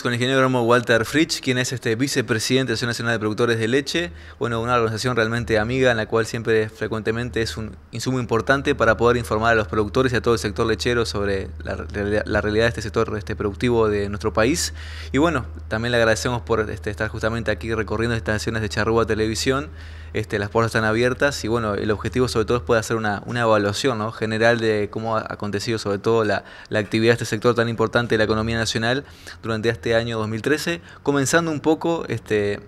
con el ingeniero Walter Fritsch, quien es este vicepresidente de la Asociación Nacional de Productores de Leche. Bueno, una organización realmente amiga en la cual siempre frecuentemente es un insumo importante para poder informar a los productores y a todo el sector lechero sobre la, realidad de este sector este, productivo de nuestro país. Y bueno, también le agradecemos por este, estar justamente aquí recorriendo estaciones de Charrúa Televisión este, las puertas están abiertas y bueno, el objetivo sobre todo es poder hacer una, evaluación general de cómo ha acontecido sobre todo la, actividad de este sector tan importante de la economía nacional durante este año 2013, comenzando un poco este,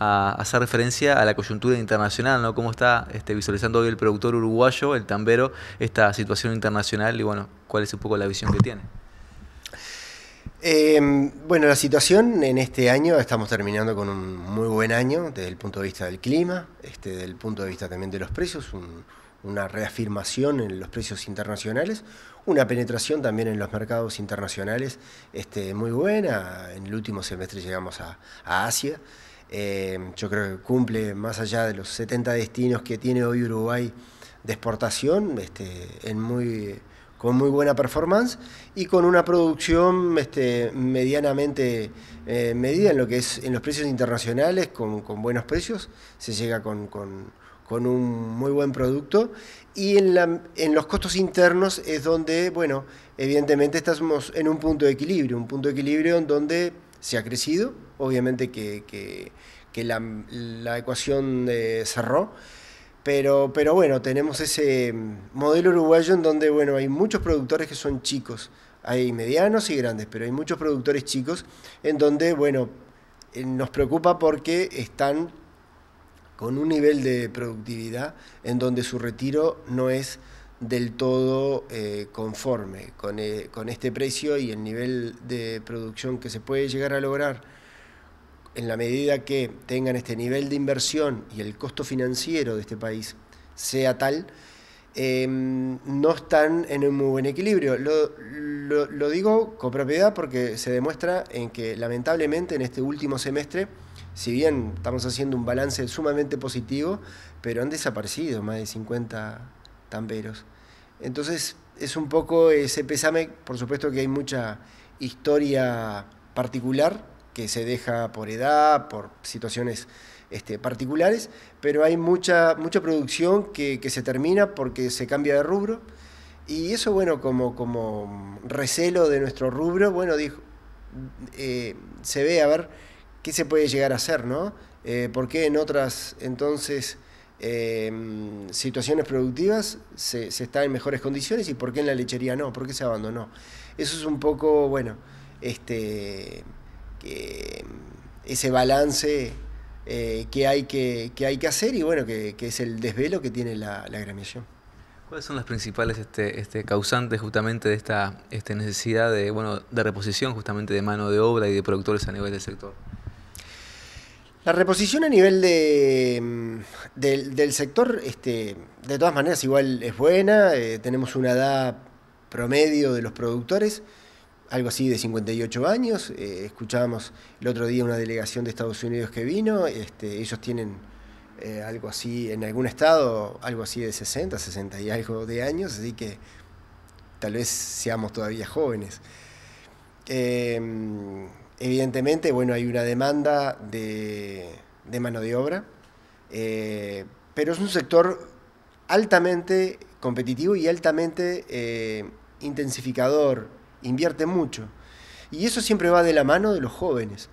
a hacer referencia a la coyuntura internacional, ¿no? cómo está este, visualizando hoy el productor uruguayo, el tambero, esta situación internacional y bueno, cuál es un poco la visión que tiene. Em, bueno, la situación en este año, estamos terminando con un muy buen año desde el punto de vista del clima, este, desde el punto de vista también de los precios, una reafirmación en los precios internacionales, una penetración también en los mercados internacionales este, muy buena, en el último semestre llegamos a, Asia, em, yo creo que cumple más allá de los 70 destinos que tiene hoy Uruguay de exportación, este, en muy con muy buena performance y con una producción este, medianamente eh, medida en lo que es en los precios internacionales, con, buenos precios, se llega con, un muy buen producto. Y en, los costos internos es donde, bueno, evidentemente estamos en un punto de equilibrio, un punto de equilibrio en donde se ha crecido, obviamente que, la, ecuación eh, cerró pero, pero bueno, tenemos ese mm, modelo uruguayo en donde bueno, hay muchos productores que son chicos, hay medianos y grandes, pero hay muchos productores chicos en donde bueno, eh, nos preocupa porque están con un nivel de productividad en donde su retiro no es del todo eh, conforme con, eh, con este precio y el nivel de producción que se puede llegar a lograr en la medida que tengan este nivel de inversión y el costo financiero de este país sea tal, em, no están en un muy buen equilibrio. Lo, digo con propiedad porque se demuestra en que lamentablemente en este último semestre, si bien estamos haciendo un balance sumamente positivo, pero han desaparecido más de 50 tamberos. Entonces es un poco ese pesame, por supuesto que hay mucha historia particular que se deja por edad, por situaciones este, particulares, pero hay mucha, mucha producción que, se termina porque se cambia de rubro. Y eso, bueno, como, como recelo de nuestro rubro, bueno, dijo, eh, se ve a ver qué se puede llegar a hacer, ¿no? Eh, ¿Por qué en otras, entonces, em, situaciones productivas se, se, está en mejores condiciones y por qué en la lechería no? ¿Por qué se abandonó? Eso es un poco, bueno, este que mm, ese balance eh, que, hay que, hay que hacer y bueno, que, es el desvelo que tiene la, la agremiación. ¿Cuáles son las principales este, este, causantes justamente de esta este, necesidad de, bueno, de reposición justamente de mano de obra y de productores a nivel del sector? La reposición a nivel de, mm, del, sector, este, de todas maneras, igual es buena, eh, tenemos una edad promedio de los productores, algo así de 58 años. Eh, escuchábamos el otro día una delegación de Estados Unidos que vino, este, ellos tienen eh, algo así, en algún estado, algo así de 60, 60 y algo de años, así que tal vez seamos todavía jóvenes. Em, evidentemente, bueno, hay una demanda de mano de obra, eh, pero es un sector altamente competitivo y altamente intensificador invierte mucho. Y eso siempre va de la mano de los jóvenes.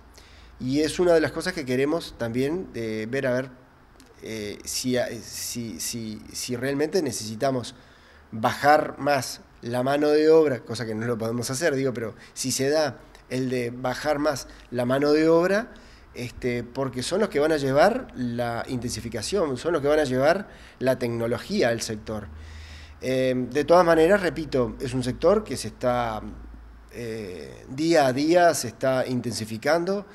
Y es una de las cosas que queremos también eh, ver a ver eh, si, si, realmente necesitamos bajar más la mano de obra, cosa que no lo podemos hacer, digo, pero si se da el de bajar más la mano de obra, este, porque son los que van a llevar la intensificación, son los que van a llevar la tecnología al sector. Em, de todas maneras, repito, es un sector que se está eh, día a día se está intensificando,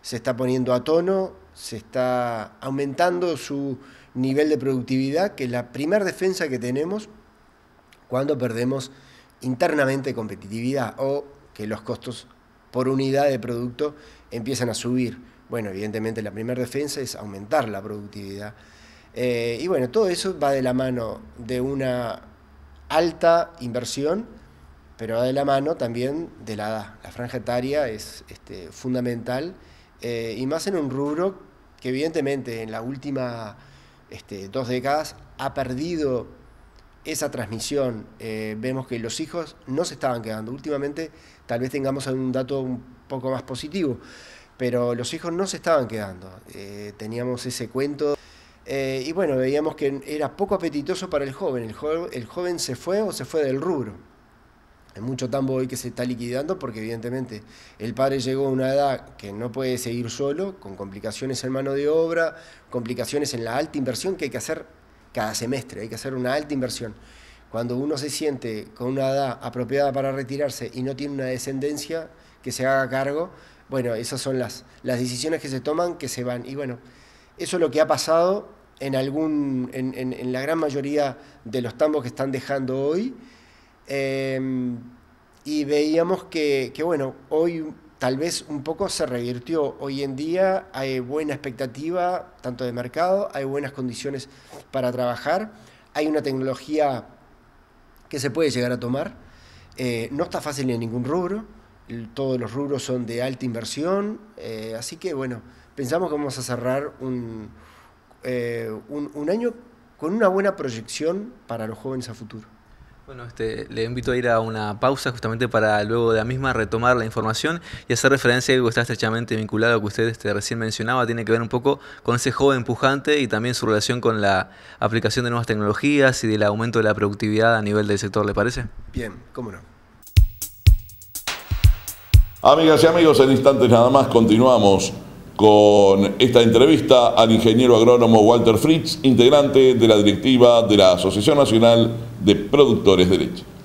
se está poniendo a tono, se está aumentando su nivel de productividad, que es la primera defensa que tenemos cuando perdemos internamente competitividad o que los costos por unidad de producto empiezan a subir. Bueno, evidentemente la primera defensa es aumentar la productividad. Eh, y bueno, todo eso va de la mano de una alta inversión pero de la mano también de la edad. La franja etaria es este, fundamental eh, y más en un rubro que evidentemente en las últimas este, dos décadas ha perdido esa transmisión. Eh, vemos que los hijos no se estaban quedando. Últimamente tal vez tengamos un dato un poco más positivo, pero los hijos no se estaban quedando. Eh, teníamos ese cuento. y bueno, veíamos que era poco apetitoso para el joven. El, el joven se fue o se fue del rubro. Hay mucho tambo hoy que se está liquidando porque evidentemente el padre llegó a una edad que no puede seguir solo, con complicaciones en mano de obra, complicaciones en la alta inversión que hay que hacer cada semestre, hay que hacer una alta inversión. Cuando uno se siente con una edad apropiada para retirarse y no tiene una descendencia que se haga cargo, bueno, esas son las, decisiones que se toman, que se van. Y bueno, eso es lo que ha pasado en, algún, en la gran mayoría de los tambos que están dejando hoy. Em, y veíamos que, bueno, hoy tal vez un poco se revirtió. Hoy en día hay buena expectativa, tanto de mercado, hay buenas condiciones para trabajar, hay una tecnología que se puede llegar a tomar. Eh, no está fácil en ningún rubro, todos los rubros son de alta inversión, eh, así que bueno, pensamos que vamos a cerrar eh, un año con una buena proyección para los jóvenes a futuro. Bueno, este, le invito a ir a una pausa justamente para luego de la misma retomar la información y hacer referencia a algo que está estrechamente vinculado a que usted este, recién mencionaba, tiene que ver un poco con ese joven pujante y también su relación con la aplicación de nuevas tecnologías y del aumento de la productividad a nivel del sector, ¿le parece? Bien, cómo no. Amigas y amigos, en instantes nada más continuamos con esta entrevista al ingeniero agrónomo Walter Fritz, integrante de la directiva de la Asociación Nacional de Productores de Leche.